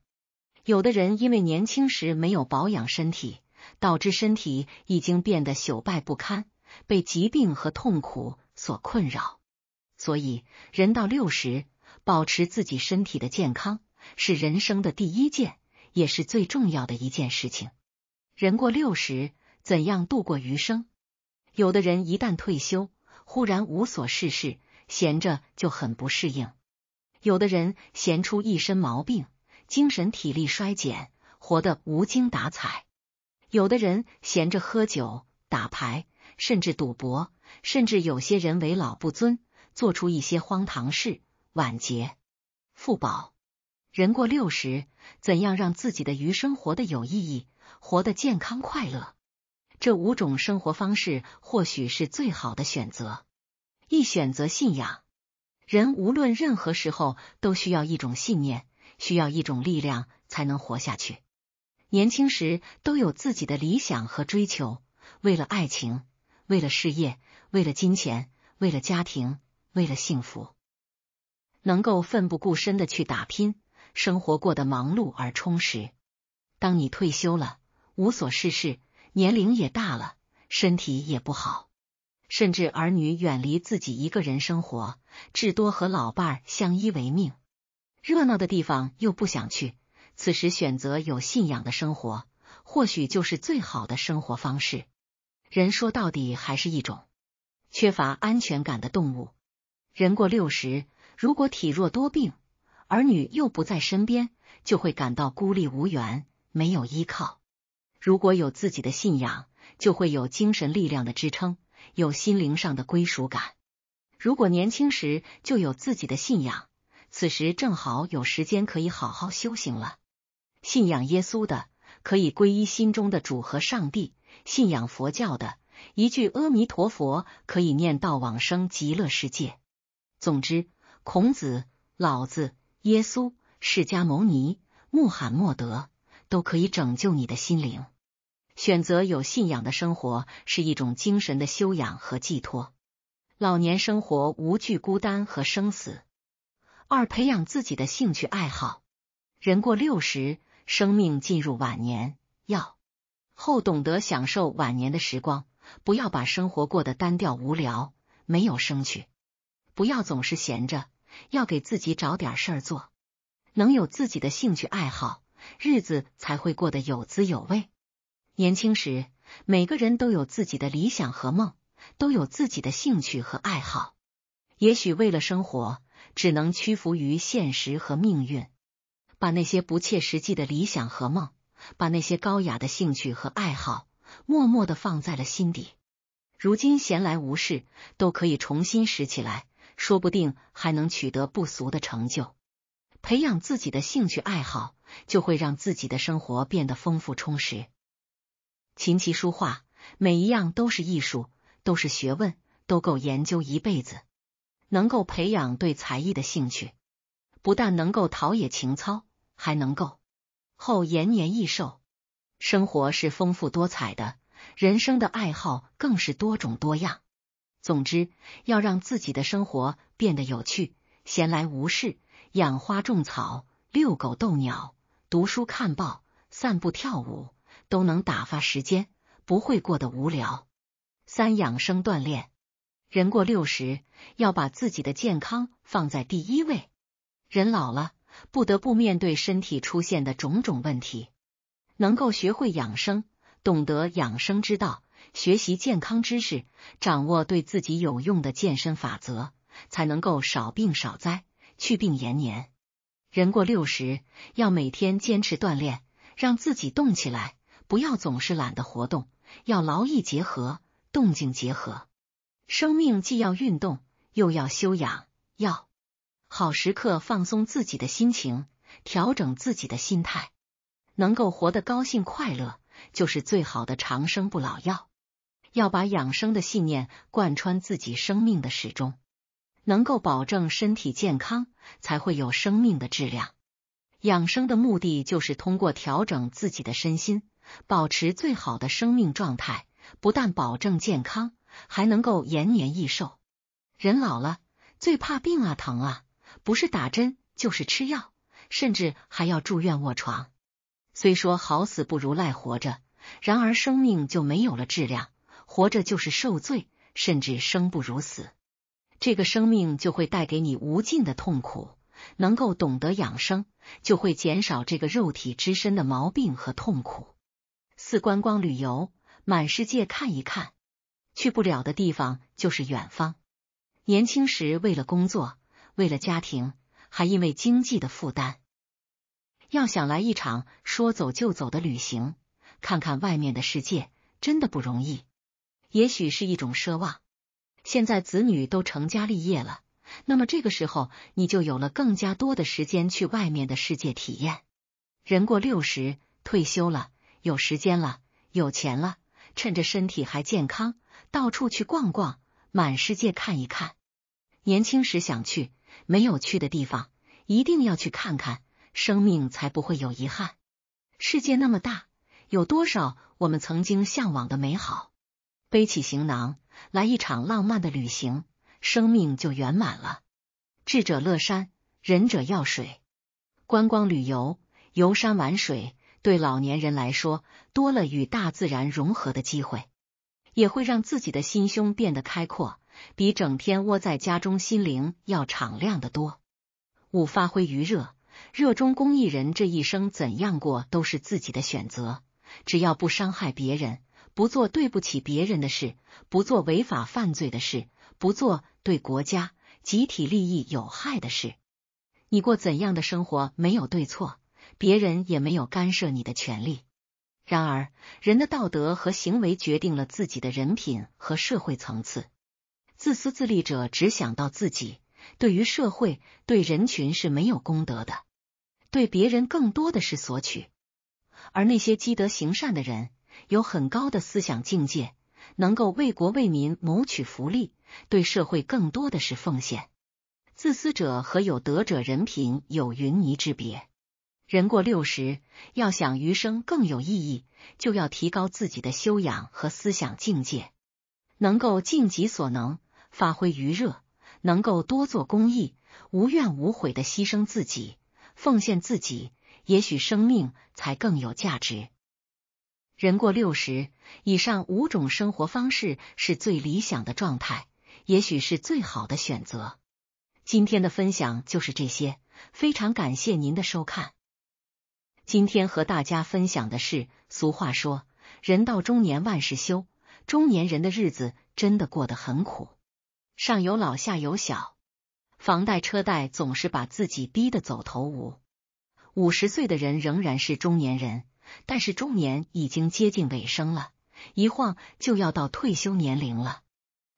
有的人因为年轻时没有保养身体，导致身体已经变得朽败不堪，被疾病和痛苦所困扰。所以，人到六十，保持自己身体的健康是人生的第一件。也是最重要的一件事情。人过六十，怎样度过余生？有的人一旦退休，忽然无所事事，闲着就很不适应；有的人闲出一身毛病，精神体力衰减，活得无精打采；有的人闲着喝酒、打牌，甚至赌博；甚至有些人为老不尊，做出一些荒唐事，晚节妇保。人过六十，怎样让自己的余生活得有意义、活得健康快乐？这五种生活方式或许是最好的选择。一、选择信仰。人无论任何时候都需要一种信念，需要一种力量才能活下去。年轻时都有自己的理想和追求，为了爱情，为了事业，为了金钱，为了家庭，为了幸福，能够奋不顾身的去打拼。生活过得忙碌而充实。当你退休了，无所事事，年龄也大了，身体也不好，甚至儿女远离自己，一个人生活，至多和老伴儿相依为命。热闹的地方又不想去，此时选择有信仰的生活，或许就是最好的生活方式。人说到底还是一种缺乏安全感的动物。人过六十，如果体弱多病。儿女又不在身边，就会感到孤立无援，没有依靠。如果有自己的信仰，就会有精神力量的支撑，有心灵上的归属感。如果年轻时就有自己的信仰，此时正好有时间可以好好修行了。信仰耶稣的，可以皈依心中的主和上帝；信仰佛教的，一句阿弥陀佛可以念到往生极乐世界。总之，孔子、老子。耶稣、释迦牟尼、穆罕默德都可以拯救你的心灵。选择有信仰的生活是一种精神的修养和寄托。老年生活无惧孤单和生死。二、培养自己的兴趣爱好。人过六十，生命进入晚年，要后懂得享受晚年的时光，不要把生活过得单调无聊，没有生趣，不要总是闲着。要给自己找点事儿做，能有自己的兴趣爱好，日子才会过得有滋有味。年轻时，每个人都有自己的理想和梦，都有自己的兴趣和爱好。也许为了生活，只能屈服于现实和命运，把那些不切实际的理想和梦，把那些高雅的兴趣和爱好，默默的放在了心底。如今闲来无事，都可以重新拾起来。说不定还能取得不俗的成就。培养自己的兴趣爱好，就会让自己的生活变得丰富充实。琴棋书画，每一样都是艺术，都是学问，都够研究一辈子。能够培养对才艺的兴趣，不但能够陶冶情操，还能够后延年益寿。生活是丰富多彩的，人生的爱好更是多种多样。总之，要让自己的生活变得有趣。闲来无事，养花种草、遛狗逗鸟、读书看报、散步跳舞，都能打发时间，不会过得无聊。三、养生锻炼。人过六十，要把自己的健康放在第一位。人老了，不得不面对身体出现的种种问题，能够学会养生，懂得养生之道。学习健康知识，掌握对自己有用的健身法则，才能够少病少灾，去病延年。人过六十，要每天坚持锻炼，让自己动起来，不要总是懒得活动。要劳逸结合，动静结合，生命既要运动，又要修养，要好时刻放松自己的心情，调整自己的心态，能够活得高兴快乐，就是最好的长生不老药。要把养生的信念贯穿自己生命的始终，能够保证身体健康，才会有生命的质量。养生的目的就是通过调整自己的身心，保持最好的生命状态，不但保证健康，还能够延年益寿。人老了最怕病啊，疼啊，不是打针就是吃药，甚至还要住院卧床。虽说好死不如赖活着，然而生命就没有了质量。活着就是受罪，甚至生不如死。这个生命就会带给你无尽的痛苦。能够懂得养生，就会减少这个肉体之身的毛病和痛苦。四观光旅游，满世界看一看，去不了的地方就是远方。年轻时为了工作，为了家庭，还因为经济的负担，要想来一场说走就走的旅行，看看外面的世界，真的不容易。也许是一种奢望。现在子女都成家立业了，那么这个时候你就有了更加多的时间去外面的世界体验。人过六十，退休了，有时间了，有钱了，趁着身体还健康，到处去逛逛，满世界看一看。年轻时想去没有去的地方，一定要去看看，生命才不会有遗憾。世界那么大，有多少我们曾经向往的美好。背起行囊，来一场浪漫的旅行，生命就圆满了。智者乐山，仁者要水。观光旅游，游山玩水，对老年人来说，多了与大自然融合的机会，也会让自己的心胸变得开阔，比整天窝在家中心灵要敞亮的多。五、发挥余热，热衷公益人这一生怎样过都是自己的选择，只要不伤害别人。不做对不起别人的事，不做违法犯罪的事，不做对国家、集体利益有害的事。你过怎样的生活没有对错，别人也没有干涉你的权利。然而，人的道德和行为决定了自己的人品和社会层次。自私自利者只想到自己，对于社会、对人群是没有功德的，对别人更多的是索取。而那些积德行善的人。有很高的思想境界，能够为国为民谋取福利，对社会更多的是奉献。自私者和有德者人品有云泥之别。人过六十，要想余生更有意义，就要提高自己的修养和思想境界，能够尽己所能，发挥余热，能够多做公益，无怨无悔的牺牲自己，奉献自己，也许生命才更有价值。人过六十以上，五种生活方式是最理想的状态，也许是最好的选择。今天的分享就是这些，非常感谢您的收看。今天和大家分享的是，俗话说，人到中年万事休，中年人的日子真的过得很苦，上有老，下有小，房贷车贷总是把自己逼得走投无。五十岁的人仍然是中年人。但是中年已经接近尾声了，一晃就要到退休年龄了。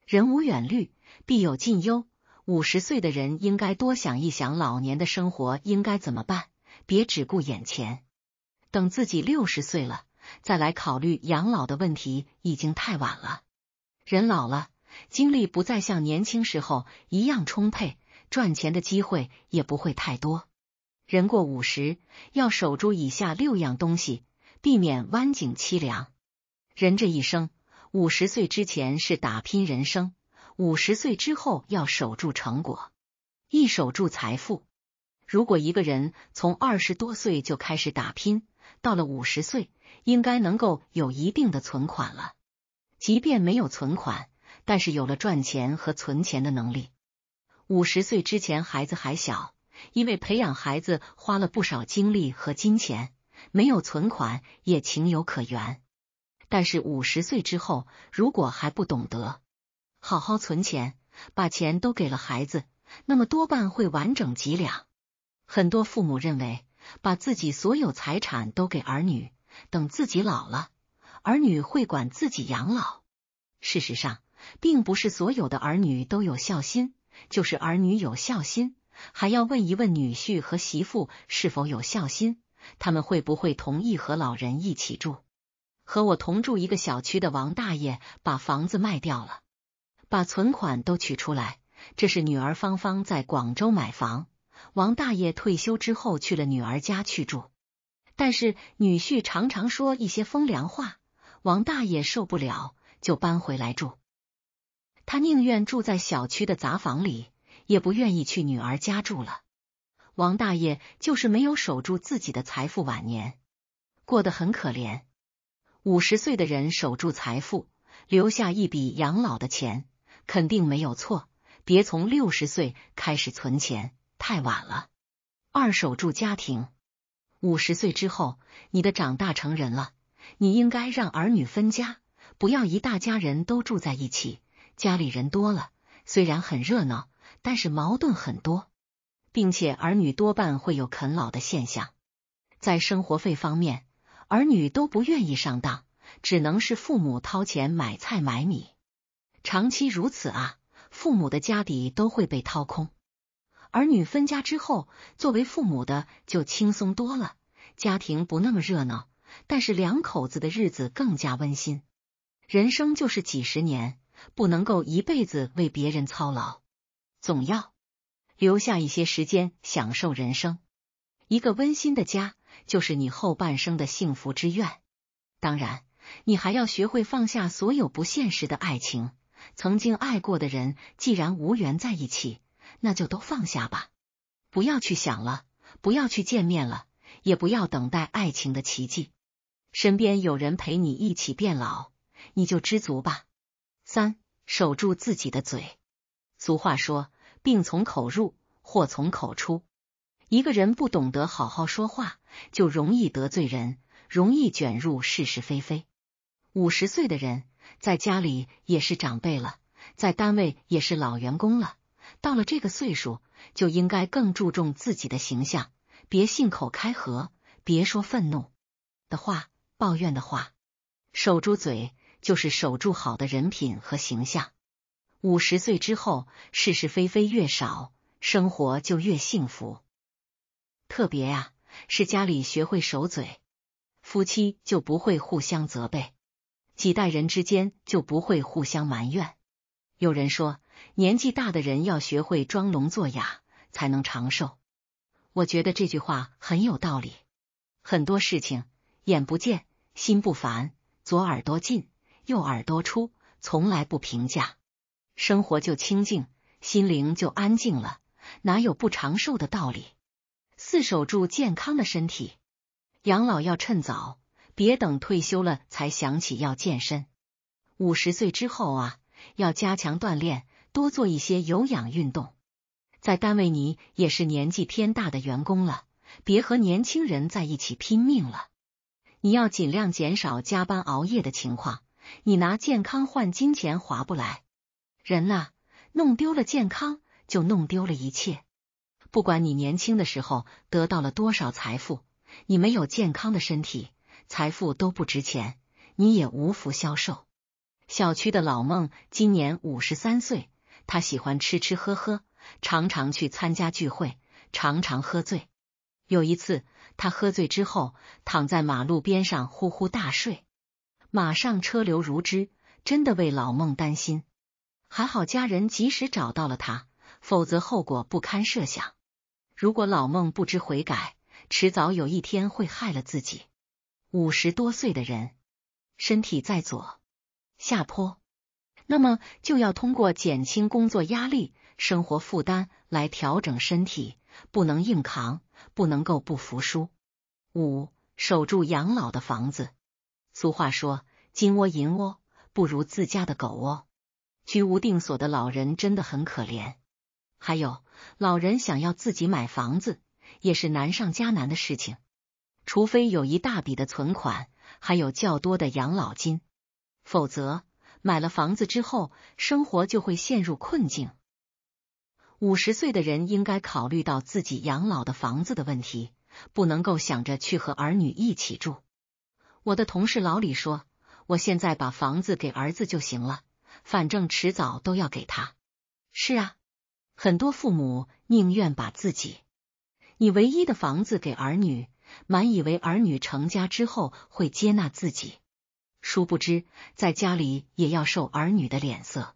人无远虑，必有近忧。五十岁的人应该多想一想老年的生活应该怎么办，别只顾眼前。等自己六十岁了再来考虑养老的问题，已经太晚了。人老了，精力不再像年轻时候一样充沛，赚钱的机会也不会太多。人过五十，要守住以下六样东西，避免弯颈凄凉。人这一生，五十岁之前是打拼人生，五十岁之后要守住成果，一守住财富。如果一个人从二十多岁就开始打拼，到了五十岁，应该能够有一定的存款了。即便没有存款，但是有了赚钱和存钱的能力。五十岁之前，孩子还小。因为培养孩子花了不少精力和金钱，没有存款也情有可原。但是五十岁之后，如果还不懂得好好存钱，把钱都给了孩子，那么多半会完整几两。很多父母认为，把自己所有财产都给儿女，等自己老了，儿女会管自己养老。事实上，并不是所有的儿女都有孝心，就是儿女有孝心。还要问一问女婿和媳妇是否有孝心，他们会不会同意和老人一起住？和我同住一个小区的王大爷把房子卖掉了，把存款都取出来，这是女儿芳芳在广州买房。王大爷退休之后去了女儿家去住，但是女婿常常说一些风凉话，王大爷受不了就搬回来住，他宁愿住在小区的杂房里。也不愿意去女儿家住了。王大爷就是没有守住自己的财富，晚年过得很可怜。五十岁的人守住财富，留下一笔养老的钱，肯定没有错。别从六十岁开始存钱，太晚了。二守住家庭，五十岁之后，你的长大成人了，你应该让儿女分家，不要一大家人都住在一起。家里人多了，虽然很热闹。但是矛盾很多，并且儿女多半会有啃老的现象。在生活费方面，儿女都不愿意上当，只能是父母掏钱买菜买米。长期如此啊，父母的家底都会被掏空。儿女分家之后，作为父母的就轻松多了，家庭不那么热闹，但是两口子的日子更加温馨。人生就是几十年，不能够一辈子为别人操劳。总要留下一些时间享受人生，一个温馨的家就是你后半生的幸福之愿。当然，你还要学会放下所有不现实的爱情。曾经爱过的人，既然无缘在一起，那就都放下吧，不要去想了，不要去见面了，也不要等待爱情的奇迹。身边有人陪你一起变老，你就知足吧。三，守住自己的嘴。俗话说。病从口入，祸从口出。一个人不懂得好好说话，就容易得罪人，容易卷入是是非非。五十岁的人，在家里也是长辈了，在单位也是老员工了。到了这个岁数，就应该更注重自己的形象，别信口开河，别说愤怒的话、抱怨的话，守住嘴就是守住好的人品和形象。五十岁之后，是是非非越少，生活就越幸福。特别呀，是家里学会守嘴，夫妻就不会互相责备，几代人之间就不会互相埋怨。有人说，年纪大的人要学会装聋作哑，才能长寿。我觉得这句话很有道理。很多事情，眼不见心不烦，左耳朵进右耳朵出，从来不评价。生活就清静，心灵就安静了，哪有不长寿的道理？四守住健康的身体，养老要趁早，别等退休了才想起要健身。五十岁之后啊，要加强锻炼，多做一些有氧运动。在单位你也是年纪偏大的员工了，别和年轻人在一起拼命了。你要尽量减少加班熬夜的情况，你拿健康换金钱划不来。人呐，弄丢了健康，就弄丢了一切。不管你年轻的时候得到了多少财富，你没有健康的身体，财富都不值钱，你也无福消受。小区的老孟今年五十三岁，他喜欢吃吃喝喝，常常去参加聚会，常常喝醉。有一次，他喝醉之后躺在马路边上呼呼大睡，马上车流如织，真的为老孟担心。还好家人及时找到了他，否则后果不堪设想。如果老孟不知悔改，迟早有一天会害了自己。五十多岁的人，身体在左下坡，那么就要通过减轻工作压力、生活负担来调整身体，不能硬扛，不能够不服输。五、守住养老的房子。俗话说，金窝银窝不如自家的狗窝。居无定所的老人真的很可怜。还有，老人想要自己买房子也是难上加难的事情，除非有一大笔的存款，还有较多的养老金，否则买了房子之后，生活就会陷入困境。五十岁的人应该考虑到自己养老的房子的问题，不能够想着去和儿女一起住。我的同事老李说：“我现在把房子给儿子就行了。”反正迟早都要给他。是啊，很多父母宁愿把自己、你唯一的房子给儿女，满以为儿女成家之后会接纳自己，殊不知在家里也要受儿女的脸色。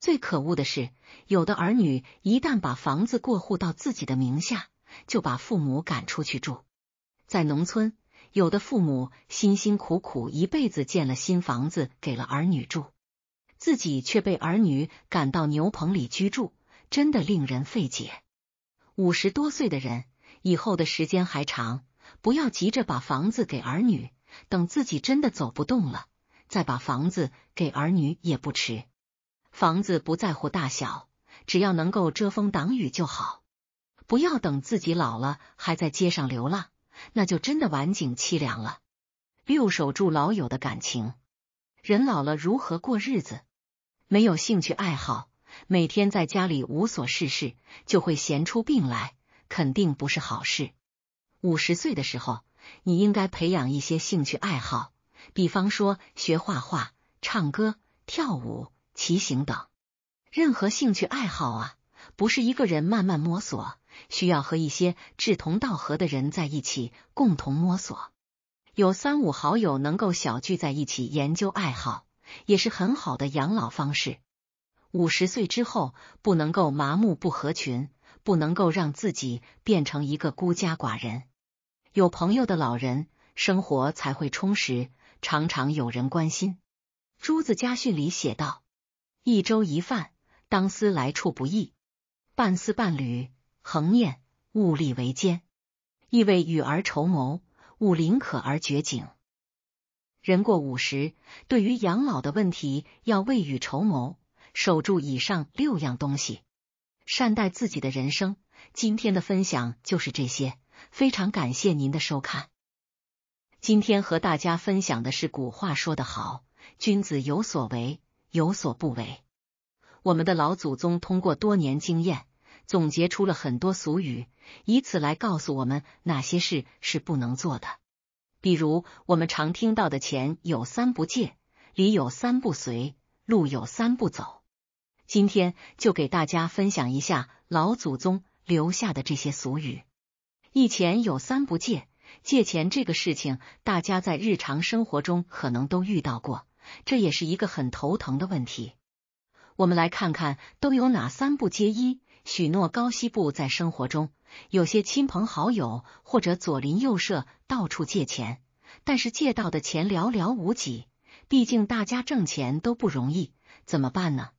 最可恶的是，有的儿女一旦把房子过户到自己的名下，就把父母赶出去住。在农村，有的父母辛辛苦苦一辈子建了新房子，给了儿女住。自己却被儿女赶到牛棚里居住，真的令人费解。五十多岁的人，以后的时间还长，不要急着把房子给儿女，等自己真的走不动了，再把房子给儿女也不迟。房子不在乎大小，只要能够遮风挡雨就好。不要等自己老了还在街上流浪，那就真的晚景凄凉了。六，守住老友的感情。人老了如何过日子？没有兴趣爱好，每天在家里无所事事，就会闲出病来，肯定不是好事。五十岁的时候，你应该培养一些兴趣爱好，比方说学画画、唱歌、跳舞、骑行等。任何兴趣爱好啊，不是一个人慢慢摸索，需要和一些志同道合的人在一起，共同摸索。有三五好友能够小聚在一起研究爱好，也是很好的养老方式。五十岁之后，不能够麻木不合群，不能够让自己变成一个孤家寡人。有朋友的老人生活才会充实，常常有人关心。《朱子家训》里写道：“一粥一饭，当思来处不易；半丝半缕，恒念物力维艰。”意为与儿筹谋。五、临可而绝景。人过五十，对于养老的问题要未雨绸缪，守住以上六样东西，善待自己的人生。今天的分享就是这些，非常感谢您的收看。今天和大家分享的是古话说得好：“君子有所为，有所不为。”我们的老祖宗通过多年经验。总结出了很多俗语，以此来告诉我们哪些事是不能做的。比如我们常听到的钱有三不借，礼有三不随，路有三不走。今天就给大家分享一下老祖宗留下的这些俗语。一钱有三不借，借钱这个事情，大家在日常生活中可能都遇到过，这也是一个很头疼的问题。我们来看看都有哪三不皆一。许诺高息部在生活中，有些亲朋好友或者左邻右舍到处借钱，但是借到的钱寥寥无几，毕竟大家挣钱都不容易，怎么办呢？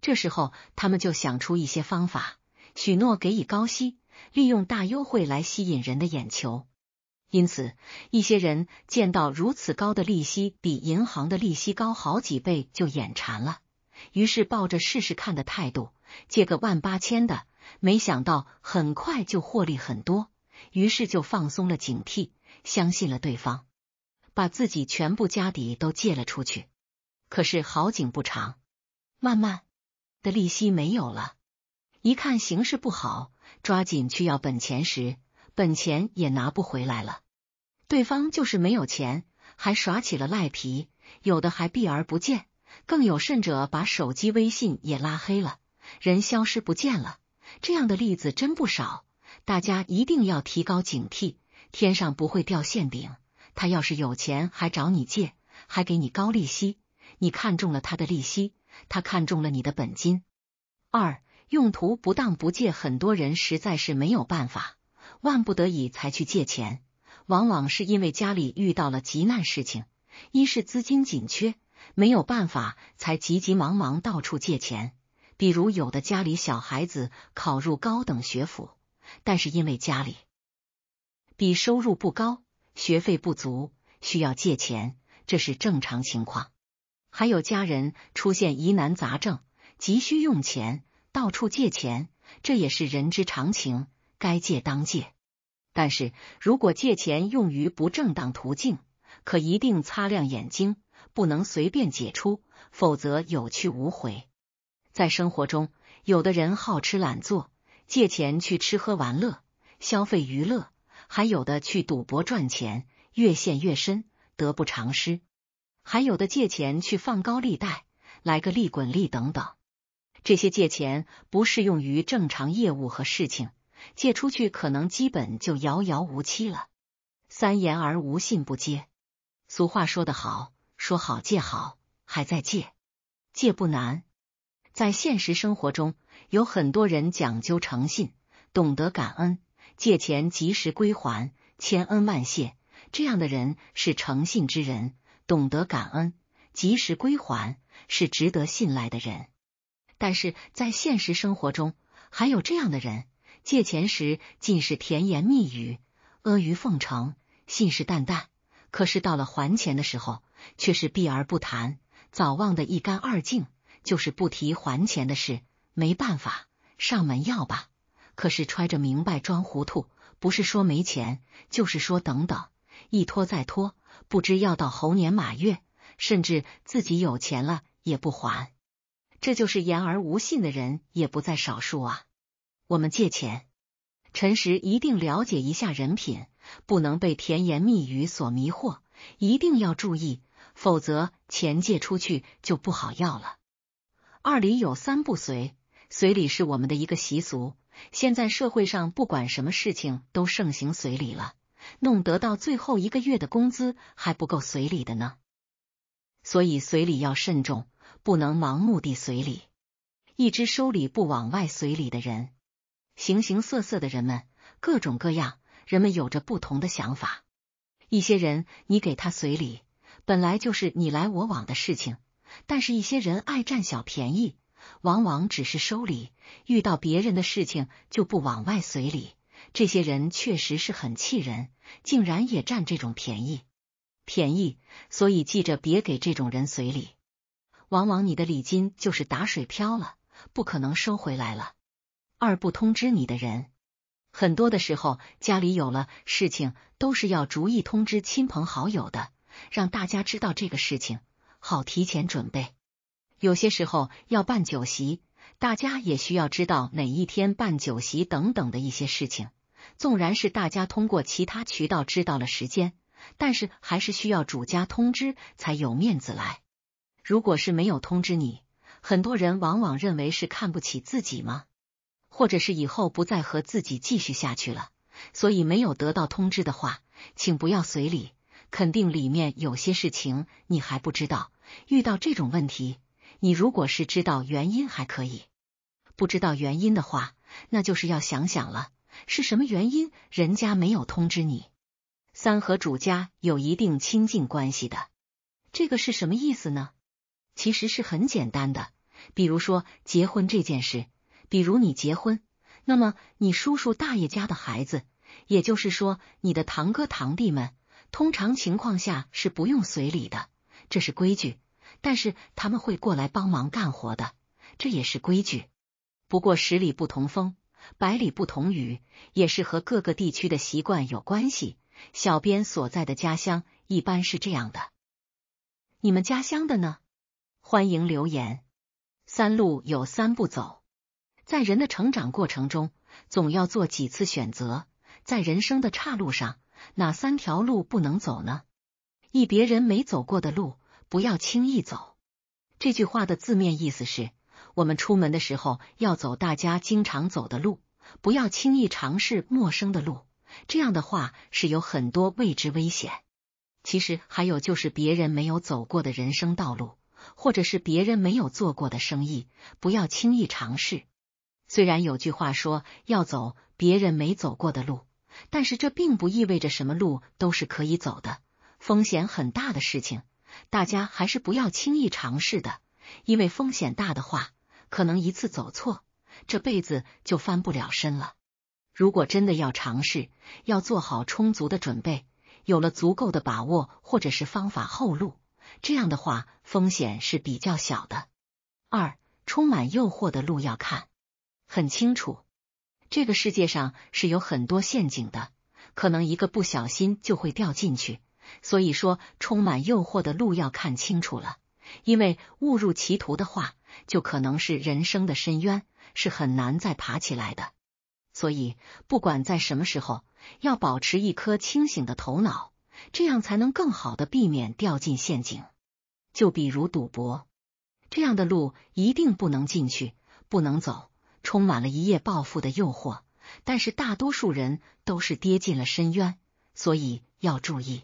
这时候他们就想出一些方法，许诺给以高息，利用大优惠来吸引人的眼球。因此，一些人见到如此高的利息，比银行的利息高好几倍，就眼馋了。于是抱着试试看的态度借个万八千的，没想到很快就获利很多，于是就放松了警惕，相信了对方，把自己全部家底都借了出去。可是好景不长，慢慢的利息没有了，一看形势不好，抓紧去要本钱时，本钱也拿不回来了。对方就是没有钱，还耍起了赖皮，有的还避而不见。更有甚者，把手机微信也拉黑了，人消失不见了。这样的例子真不少，大家一定要提高警惕。天上不会掉馅饼，他要是有钱还找你借，还给你高利息。你看中了他的利息，他看中了你的本金。二用途不当不借，很多人实在是没有办法，万不得已才去借钱，往往是因为家里遇到了急难事情，一是资金紧缺。没有办法，才急急忙忙到处借钱。比如有的家里小孩子考入高等学府，但是因为家里比收入不高，学费不足，需要借钱，这是正常情况。还有家人出现疑难杂症，急需用钱，到处借钱，这也是人之常情，该借当借。但是如果借钱用于不正当途径，可一定擦亮眼睛。不能随便解除，否则有去无回。在生活中，有的人好吃懒做，借钱去吃喝玩乐、消费娱乐；还有的去赌博赚钱，越陷越深，得不偿失；还有的借钱去放高利贷，来个利滚利等等。这些借钱不适用于正常业务和事情，借出去可能基本就遥遥无期了。三言而无信不接。俗话说得好。说好借好，还在借，借不难。在现实生活中，有很多人讲究诚信，懂得感恩，借钱及时归还，千恩万谢。这样的人是诚信之人，懂得感恩，及时归还，是值得信赖的人。但是在现实生活中，还有这样的人，借钱时尽是甜言蜜语、阿谀奉承、信誓旦旦，可是到了还钱的时候。却是避而不谈，早忘得一干二净，就是不提还钱的事。没办法，上门要吧，可是揣着明白装糊涂，不是说没钱，就是说等等，一拖再拖，不知要到猴年马月，甚至自己有钱了也不还。这就是言而无信的人也不在少数啊。我们借钱，陈实一定了解一下人品，不能被甜言蜜语所迷惑，一定要注意。否则，钱借出去就不好要了。二礼有三不随，随礼是我们的一个习俗。现在社会上不管什么事情都盛行随礼了，弄得到最后一个月的工资还不够随礼的呢。所以随礼要慎重，不能盲目的随礼。一只收礼不往外随礼的人，形形色色的人们，各种各样人们有着不同的想法。一些人，你给他随礼。本来就是你来我往的事情，但是一些人爱占小便宜，往往只是收礼，遇到别人的事情就不往外随礼。这些人确实是很气人，竟然也占这种便宜便宜，所以记着别给这种人随礼，往往你的礼金就是打水漂了，不可能收回来了。二不通知你的人，很多的时候家里有了事情都是要逐一通知亲朋好友的。让大家知道这个事情，好提前准备。有些时候要办酒席，大家也需要知道哪一天办酒席等等的一些事情。纵然是大家通过其他渠道知道了时间，但是还是需要主家通知才有面子来。如果是没有通知你，很多人往往认为是看不起自己吗？或者是以后不再和自己继续下去了？所以没有得到通知的话，请不要随礼。肯定里面有些事情你还不知道。遇到这种问题，你如果是知道原因还可以；不知道原因的话，那就是要想想了是什么原因人家没有通知你。三和主家有一定亲近关系的，这个是什么意思呢？其实是很简单的，比如说结婚这件事，比如你结婚，那么你叔叔大爷家的孩子，也就是说你的堂哥堂弟们。通常情况下是不用随礼的，这是规矩。但是他们会过来帮忙干活的，这也是规矩。不过十里不同风，百里不同雨，也是和各个地区的习惯有关系。小编所在的家乡一般是这样的，你们家乡的呢？欢迎留言。三路有三步走，在人的成长过程中，总要做几次选择，在人生的岔路上。哪三条路不能走呢？一别人没走过的路，不要轻易走。这句话的字面意思是，我们出门的时候要走大家经常走的路，不要轻易尝试陌生的路。这样的话是有很多未知危险。其实还有就是别人没有走过的人生道路，或者是别人没有做过的生意，不要轻易尝试。虽然有句话说要走别人没走过的路。但是这并不意味着什么路都是可以走的，风险很大的事情，大家还是不要轻易尝试的，因为风险大的话，可能一次走错，这辈子就翻不了身了。如果真的要尝试，要做好充足的准备，有了足够的把握或者是方法后路，这样的话风险是比较小的。二，充满诱惑的路要看很清楚。这个世界上是有很多陷阱的，可能一个不小心就会掉进去。所以说，充满诱惑的路要看清楚了，因为误入歧途的话，就可能是人生的深渊，是很难再爬起来的。所以，不管在什么时候，要保持一颗清醒的头脑，这样才能更好的避免掉进陷阱。就比如赌博，这样的路一定不能进去，不能走。充满了一夜暴富的诱惑，但是大多数人都是跌进了深渊，所以要注意，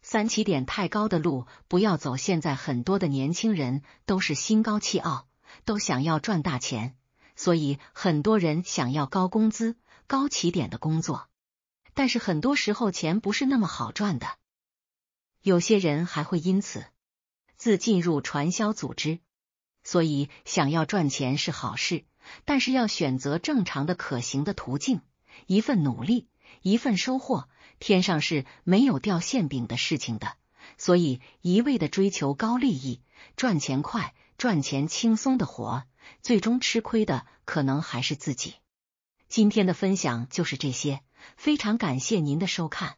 三起点太高的路不要走。现在很多的年轻人都是心高气傲，都想要赚大钱，所以很多人想要高工资、高起点的工作，但是很多时候钱不是那么好赚的。有些人还会因此自进入传销组织，所以想要赚钱是好事。但是要选择正常的、可行的途径，一份努力，一份收获。天上是没有掉馅饼的事情的，所以一味的追求高利益、赚钱快、赚钱轻松的活，最终吃亏的可能还是自己。今天的分享就是这些，非常感谢您的收看。